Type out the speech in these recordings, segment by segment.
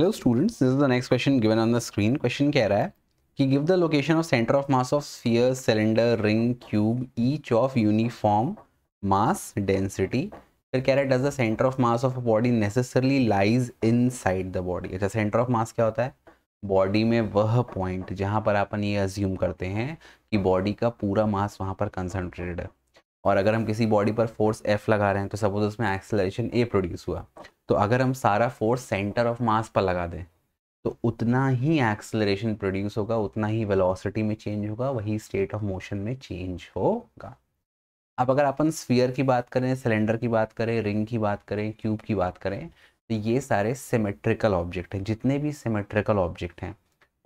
hello students this is the next question given on the screen question कह रहा है कि give the location of centre of mass of sphere cylinder ring cube each of uniform mass density फिर कह रहा है does the centre of mass of a body necessarily lies inside the body अच्छा centre of mass क्या होता है body में वह पॉइंट जहां पर अपन ये अज्यूम करते हैं कि बॉडी का पूरा मास वहां पर कंसनट्रेटेड है और अगर हम किसी बॉडी पर फोर्स एफ लगा रहे हैं तो सपोज उसमें एक्सेलरेशन ए प्रोड्यूस हुआ तो अगर हम सारा फोर्स सेंटर ऑफ मास पर लगा दें तो उतना ही एक्सेलरेशन प्रोड्यूस होगा उतना ही वेलोसिटी में चेंज होगा वही स्टेट ऑफ मोशन में चेंज होगा अब अगर अपन स्फीयर की बात करें सिलेंडर की बात करें रिंग की बात करें क्यूब की बात करें तो ये सारे सिमेट्रिकल ऑब्जेक्ट हैं जितने भी सिमेट्रिकल ऑब्जेक्ट हैं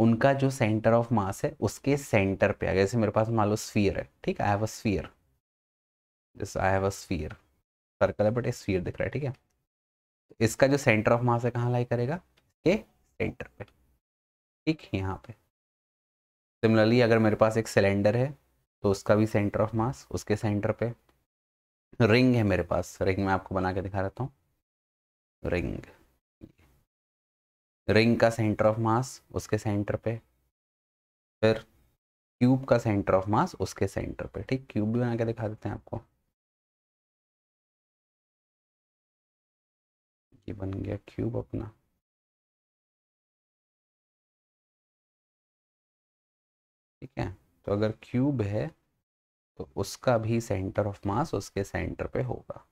उनका जो सेंटर ऑफ मास है उसके सेंटर पे आ जैसे मेरे पास मान लो स्फीयर है ठीक आई हैव अ स्फीयर जैसे I have a sphere circle है बट स्फीयर दिख रहा है ठीक है तो इसका जो सेंटर ऑफ मास है कहाँ लाई करेगा ए सेंटर पे ठीक यहाँ पे सिमिलरली अगर मेरे पास एक सिलेंडर है तो उसका भी सेंटर ऑफ मास उसके सेंटर पे रिंग है मेरे पास रिंग मैं आपको बना के दिखा रहता हूँ रिंग रिंग का सेंटर ऑफ मास उसके सेंटर पे फिर क्यूब का सेंटर ऑफ मास उसके सेंटर पे ठीक क्यूब भी बना के दिखा देते हैं आपको ये बन गया क्यूब अपना ठीक है तो अगर क्यूब है तो उसका भी सेंटर ऑफ मास उसके सेंटर पे होगा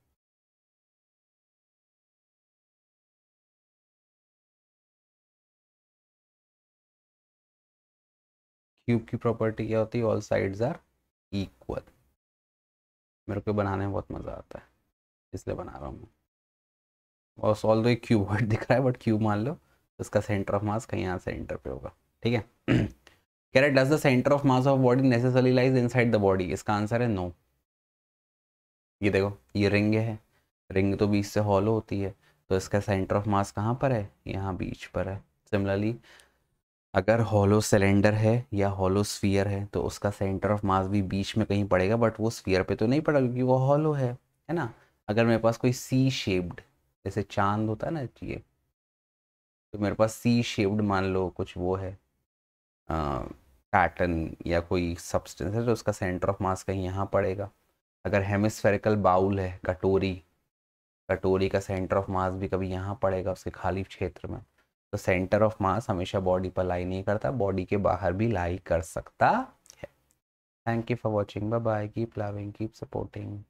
क्यूब की प्रॉपर्टी क्या होती है ऑल साइड्स आर इक्वल मेरे को बनाने में बहुत मज़ा आता है इसलिए बना रहा हूँ मैं और सॉल तो एक वर्ड दिख रहा है बट क्यूब मान लो उसका सेंटर ऑफ मास कहीं यहाँ सेंटर पे होगा ठीक है कह रहे does the centre of mass of body necessary lies inside the body इसका आंसर है नो ये देखो ये रिंग है रिंग तो बीच से हॉलो होती है तो इसका सेंटर ऑफ मास कहाँ पर है यहाँ बीच पर है सिमिलरली अगर हॉलो सिलेंडर है या हॉलो स्फीयर है तो उसका सेंटर ऑफ मास भी बीच में कहीं पड़ेगा बट वो स्फीयर पे तो नहीं पड़ेगा क्योंकि वो हॉलो है है ना अगर मेरे पास कोई सी शेप्ड जैसे चांद होता है ना ये तो मेरे पास सी शेप्ड मान लो कुछ वो है पैटर्न या कोई सब्सटेंस है तो उसका सेंटर ऑफ मास कहीं यहाँ पड़ेगा अगर हेमिस्फेरिकल बाउल है कटोरी कटोरी का सेंटर ऑफ मास भी कभी यहाँ पड़ेगा उसके खाली क्षेत्र में तो सेंटर ऑफ मास हमेशा बॉडी पर लाई नहीं करता बॉडी के बाहर भी लाई कर सकता है thank you for watching bye bye keep loving keep supporting